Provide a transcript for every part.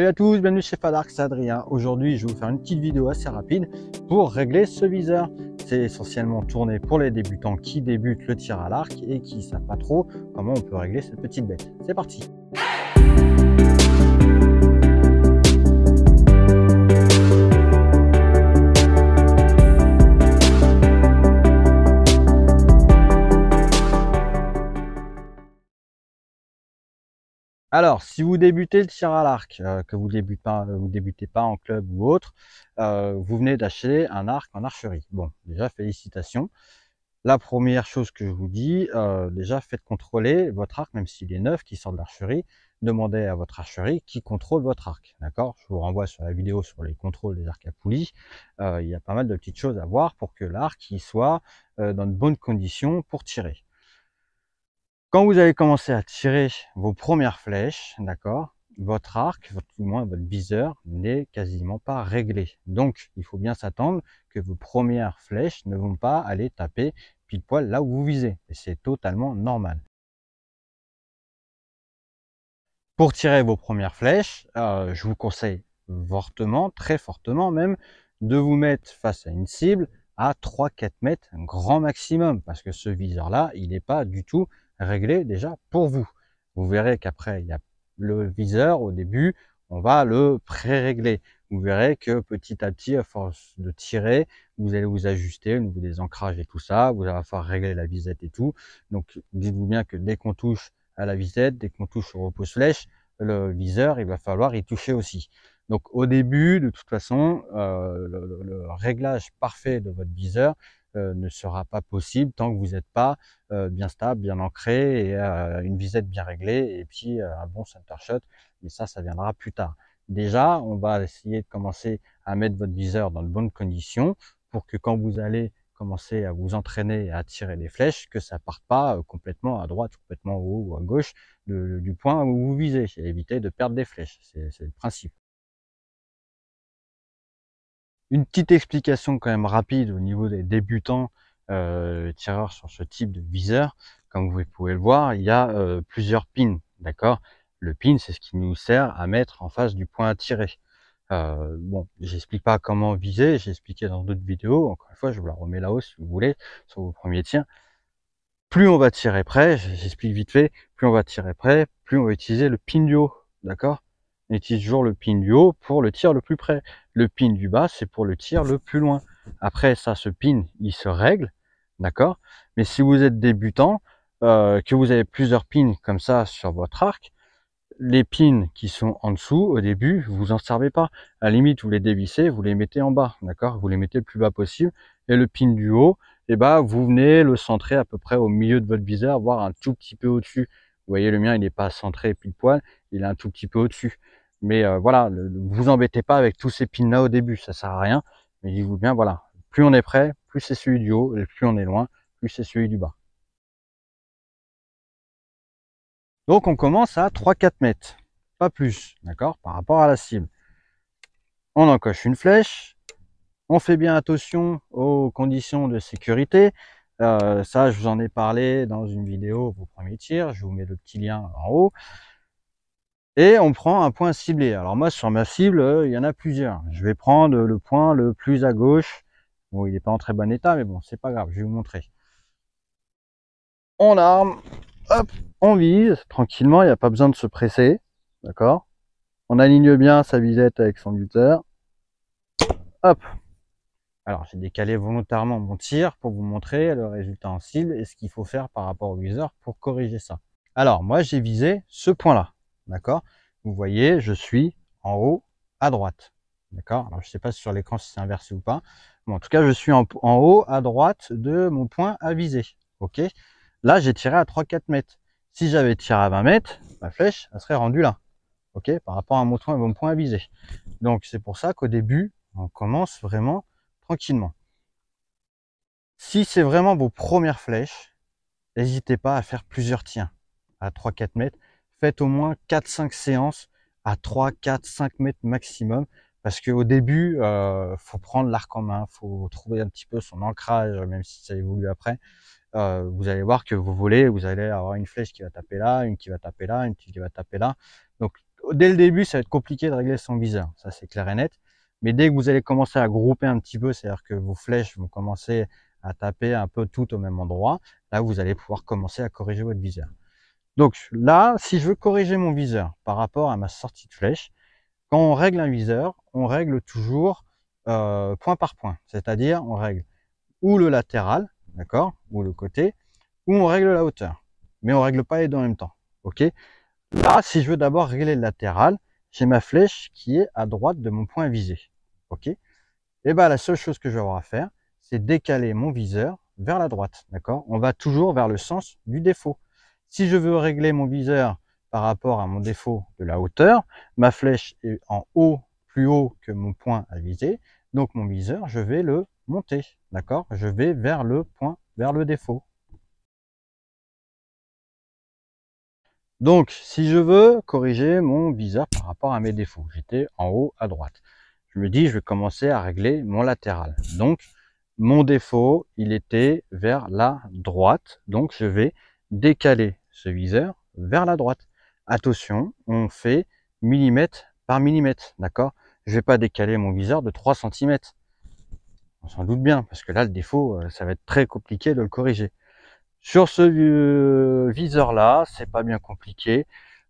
Salut à tous, bienvenue chez FADARC, c'est Adrien. Aujourd'hui, je vais vous faire une petite vidéo assez rapide pour régler ce viseur. C'est essentiellement tourné pour les débutants qui débutent le tir à l'arc et qui ne savent pas trop comment on peut régler cette petite bête. C'est parti ah Alors, si vous débutez le tir à l'arc, euh, que vous débutez pas, euh, débutez pas en club ou autre, euh, vous venez d'acheter un arc en archerie. Bon, déjà félicitations. La première chose que je vous dis, déjà faites contrôler votre arc, même s'il est neuf, qui sort de l'archerie. Demandez à votre archerie qui contrôle votre arc. D'accord Je vous renvoie sur la vidéo sur les contrôles des arcs à poulies. il y a pas mal de petites choses à voir pour que l'arc soit dans de bonnes conditions pour tirer. Quand vous avez commencé à tirer vos premières flèches, d'accord, votre arc, votre, moins votre viseur n'est quasiment pas réglé. Donc, il faut bien s'attendre que vos premières flèches ne vont pas aller taper pile poil là où vous visez. Et c'est totalement normal. Pour tirer vos premières flèches, euh, je vous conseille fortement, très fortement même, de vous mettre face à une cible à 3-4 mètres grand maximum, parce que ce viseur-là, il n'est pas du tout réglé déjà pour vous. Vous verrez qu'après, il y a le viseur au début, on va le pré-régler. Vous verrez que petit à petit, à force de tirer, vous allez vous ajuster au niveau des ancrages et tout ça. Vous allez à régler la visette et tout. Donc, dites-vous bien que dès qu'on touche à la visette, dès qu'on touche au repose flèche, le viseur, il va falloir y toucher aussi. Donc au début, de toute façon, euh, le, réglage parfait de votre viseur euh, ne sera pas possible tant que vous n'êtes pas euh, bien stable, bien ancré et une visette bien réglée et puis un bon center shot. Mais ça, ça viendra plus tard. Déjà, on va essayer de commencer à mettre votre viseur dans de bonnes conditions pour que quand vous allez commencer à vous entraîner et à tirer les flèches, que ça parte pas complètement à droite, complètement au haut ou à gauche du point où vous visez, éviter de perdre des flèches. C'est le principe. Une petite explication quand même rapide au niveau des débutants euh, tireurs sur ce type de viseur. Comme vous pouvez le voir, il y a euh, plusieurs pins, d'accord Le pin, c'est ce qui nous sert à mettre en face du point à tirer. Bon, euh, bon, j'explique pas comment viser, j'ai expliqué dans d'autres vidéos, encore une fois, je vous la remets là-haut si vous voulez, sur vos premiers tirs. Plus on va tirer près, j'explique vite fait, plus on va tirer près, plus on va utiliser le pin du haut, d'accord on utilise toujours le pin du haut pour le tir le plus près. Le pin du bas, c'est pour le tir le plus loin. Après, ça, ce pin, il se règle, d'accord Mais si vous êtes débutant, euh, que vous avez plusieurs pins comme ça sur votre arc, les pins qui sont en dessous, au début, vous en servez pas. À la limite, vous les dévissez, vous les mettez en bas, d'accord Vous les mettez le plus bas possible. Et le pin du haut, eh ben, vous venez le centrer à peu près au milieu de votre viseur, voire un tout petit peu au-dessus. Vous voyez, le mien, il n'est pas centré pile poil, il est un tout petit peu au-dessus. Mais euh, voilà, ne vous embêtez pas avec tous ces pins-là au début, ça sert à rien. Mais dites-vous bien, voilà, plus on est prêt, plus c'est celui du haut, et plus on est loin, plus c'est celui du bas. Donc on commence à 3-4 mètres, pas plus, d'accord, par rapport à la cible. On encoche une flèche, on fait bien attention aux conditions de sécurité. Euh, ça, je vous en ai parlé dans une vidéo, vos premiers tirs, je vous mets le petit lien en haut et on prend un point ciblé. Alors moi sur ma cible, euh, il y en a plusieurs. Je vais prendre le point le plus à gauche. Bon, il n'est pas en très bon état, mais bon, c'est pas grave, je vais vous montrer. On arme, hop, on vise tranquillement, il n'y a pas besoin de se presser, d'accord On aligne bien sa visette avec son buteur. Hop. Alors j'ai décalé volontairement mon tir pour vous montrer le résultat en cible et ce qu'il faut faire par rapport au viseur pour corriger ça. Alors moi j'ai visé ce point là, D'accord Vous voyez, je suis en haut à droite. D'accord Alors, je ne sais pas sur l'écran si c'est inversé ou pas. en tout cas, je suis en, haut à droite de mon point à viser. OK Là, j'ai tiré à 3-4 mètres. Si j'avais tiré à 20 mètres, ma flèche, elle serait rendue là. OK Par rapport à mon, point, mon point à viser. Donc, c'est pour ça qu'au début, on commence vraiment tranquillement. Si c'est vraiment vos premières flèches, n'hésitez pas à faire plusieurs tiens à 3-4 mètres faites au moins 4-5 séances à 3, 4, 5 mètres maximum. Parce qu'au début, il euh, faut prendre l'arc en main, il faut trouver un petit peu son ancrage, euh, même si ça évolue après. Euh, vous allez voir que vous volez, vous allez avoir une flèche qui va taper là, une qui va taper là, une qui va taper là. Donc dès le début, ça va être compliqué de régler son viseur, ça c'est clair et net. Mais dès que vous allez commencer à grouper un petit peu, c'est-à-dire que vos flèches vont commencer à taper un peu toutes au même endroit, là vous allez pouvoir commencer à corriger votre viseur. Donc là, si je veux corriger mon viseur par rapport à ma sortie de flèche, quand on règle un viseur, on règle toujours euh, point par point. C'est-à-dire, on règle ou le latéral, d'accord, ou le côté, ou on règle la hauteur. Mais on règle pas les deux en même temps, ok Là, si je veux d'abord régler le latéral, j'ai ma flèche qui est à droite de mon point visé, ok Et eh bien la seule chose que je vais avoir à faire, c'est décaler mon viseur vers la droite, d'accord On va toujours vers le sens du défaut. Si je veux régler mon viseur par rapport à mon défaut de la hauteur, ma flèche est en haut, plus haut que mon point à viser, donc mon viseur, je vais le monter, d'accord Je vais vers le point, vers le défaut. Donc, si je veux corriger mon viseur par rapport à mes défauts, j'étais en haut à droite. Je me dis, je vais commencer à régler mon latéral. Donc, mon défaut, il était vers la droite. Donc, je vais décaler ce viseur vers la droite. Attention, on fait millimètre par millimètre, d'accord Je vais pas décaler mon viseur de 3 cm. On s'en doute bien, parce que là, le défaut, euh, ça va être très compliqué de le corriger. Sur ce euh, viseur-là, c'est pas bien compliqué.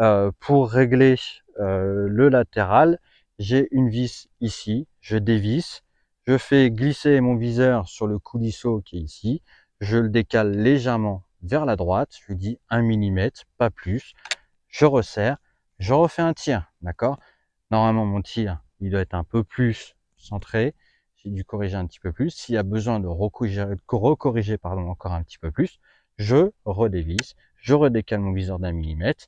Euh, pour régler le latéral, j'ai une vis ici, je dévisse, je fais glisser mon viseur sur le coulisseau qui est ici, je le décale légèrement vers la droite, je lui dis 1 mm, pas plus, je resserre, je refais un tir, d'accord Normalement, mon tir, il doit être un peu plus centré, j'ai dû corriger un petit peu plus, s'il y a besoin de recorriger, pardon, encore un petit peu plus, je redévisse, je redécale mon viseur d'un millimètre,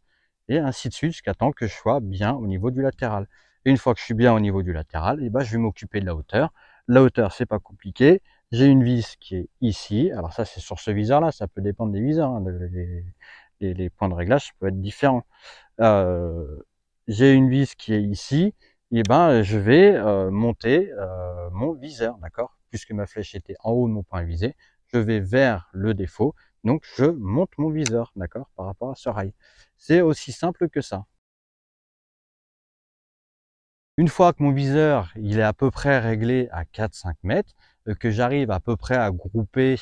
et ainsi de suite, jusqu'à temps que je sois bien au niveau du latéral. une fois que je suis bien au niveau du latéral, eh ben, je vais m'occuper de la hauteur. La hauteur, c'est pas compliqué. J'ai une vis qui est ici. Alors ça, c'est sur ce viseur-là. Ça peut dépendre des viseurs. Hein. Les, points de réglage peuvent être différents. Euh, j'ai une vis qui est ici. Et eh ben, je vais euh, monter euh, mon viseur, d'accord Puisque ma flèche était en haut de mon point visé, je vais vers le défaut. Donc, je monte mon viseur, d'accord Par rapport à ce rail. C'est aussi simple que ça. Une fois que mon viseur il est à peu près réglé à 4-5 mètres, euh, que j'arrive à peu près à grouper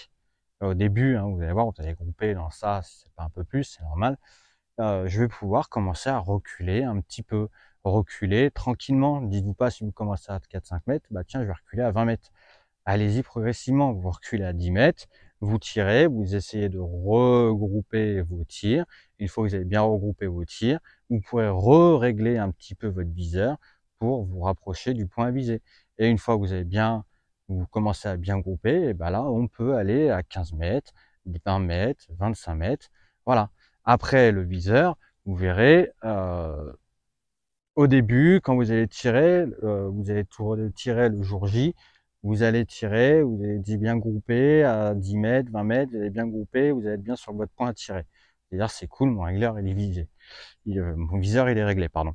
euh, au début, hein, vous allez voir, vous allez grouper dans ça, c'est pas un peu plus, c'est normal, euh, je vais pouvoir commencer à reculer un petit peu, reculer tranquillement. Dites-vous pas si vous commencez à 4-5 mètres, bah tiens, je vais reculer à 20 mètres. Allez-y progressivement, vous reculez à 10 mètres, vous tirez, vous essayez de regrouper vos tirs. Une fois que vous avez bien regroupé vos tirs, vous pourrez re-régler un petit peu votre viseur pour vous rapprocher du point visé. Et une fois que vous avez bien vous commencez à bien grouper, et ben là, on peut aller à 15 mètres, 20 mètres, 25 mètres. Voilà. Après le viseur, vous verrez, euh, au début, quand vous allez tirer, euh, vous allez tirer le jour J, vous allez tirer, vous allez bien grouper à 10 mètres, 20 mètres, vous allez bien grouper, vous allez bien sur votre point à tirer. C'est-à-dire, c'est cool, mon régleur, il est visé. Euh, mon viseur, il est réglé, pardon.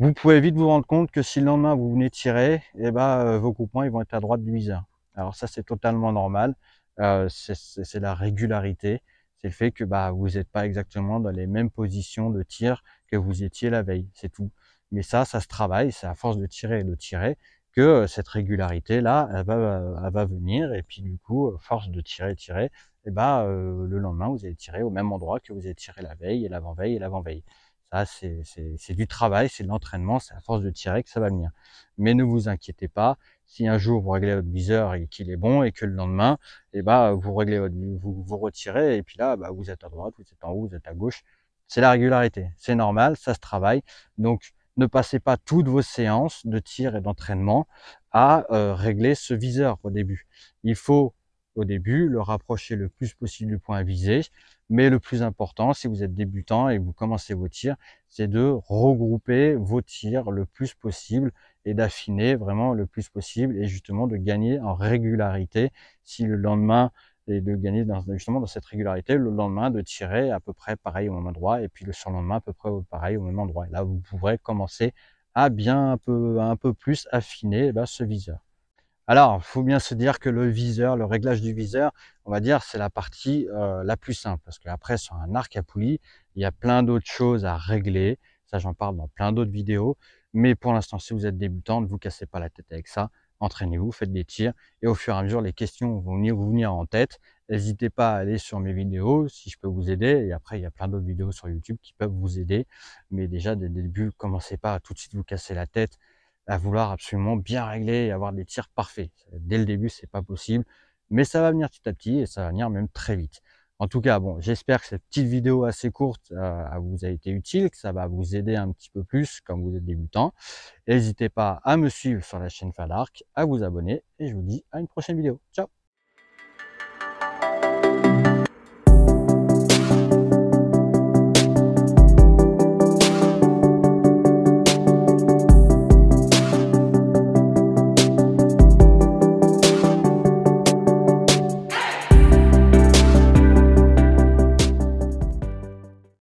Vous pouvez vite vous rendre compte que si le lendemain vous venez tirer, eh ben, euh, vos coupements ils vont être à droite du viseur. Alors ça c'est totalement normal, euh, c'est la régularité, c'est le fait que bah, vous n'êtes pas exactement dans les mêmes positions de tir que vous étiez la veille, c'est tout. Mais ça, ça se travaille, c'est à force de tirer et de tirer que euh, cette régularité-là, elle va, elle va, venir, et puis du coup, force de tirer, tirer, et eh ben, le lendemain, vous allez tirer au même endroit que vous avez tiré la veille, et l'avant-veille, et l'avant-veille. Ça, ah, c'est du travail, c'est de l'entraînement, c'est à force de tirer que ça va venir. Mais ne vous inquiétez pas, si un jour vous réglez votre viseur et qu'il est bon et que le lendemain, eh ben, vous réglez vous, vous retirez et puis là, bah, vous êtes à droite, vous êtes en haut, vous êtes à gauche. C'est la régularité, c'est normal, ça se travaille. Donc, ne passez pas toutes vos séances de tir et d'entraînement à euh, régler ce viseur au début. Il faut au début, le rapprocher le plus possible du point à visé. Mais le plus important, si vous êtes débutant et vous commencez vos tirs, c'est de regrouper vos tirs le plus possible et d'affiner vraiment le plus possible et justement de gagner en régularité. Si le lendemain, et de gagner dans, justement dans cette régularité, le lendemain de tirer à peu près pareil au même endroit et puis le surlendemain à peu près pareil au même endroit. Et là, vous pourrez commencer à bien un peu, un peu plus affiner eh ben, ce viseur. Alors, il faut bien se dire que le viseur, le réglage du viseur, on va dire, c'est la partie euh, la plus simple. Parce qu'après, sur un arc à poulie, il y a plein d'autres choses à régler. Ça, j'en parle dans plein d'autres vidéos. Mais pour l'instant, si vous êtes débutant, ne vous cassez pas la tête avec ça. Entraînez-vous, faites des tirs. Et au fur et à mesure, les questions vont venir, vous venir en tête. N'hésitez pas à aller sur mes vidéos si je peux vous aider. Et après, il y a plein d'autres vidéos sur YouTube qui peuvent vous aider. Mais déjà, dès le début, commencez pas à tout de suite vous casser la tête à vouloir absolument bien régler et avoir des tirs parfaits. Dès le début, c'est pas possible, mais ça va venir petit à petit et ça va venir même très vite. En tout cas, bon, j'espère que cette petite vidéo assez courte euh, vous a été utile, que ça va vous aider un petit peu plus quand vous êtes débutant. N'hésitez pas à me suivre sur la chaîne Fadark, à vous abonner et je vous dis à une prochaine vidéo. Ciao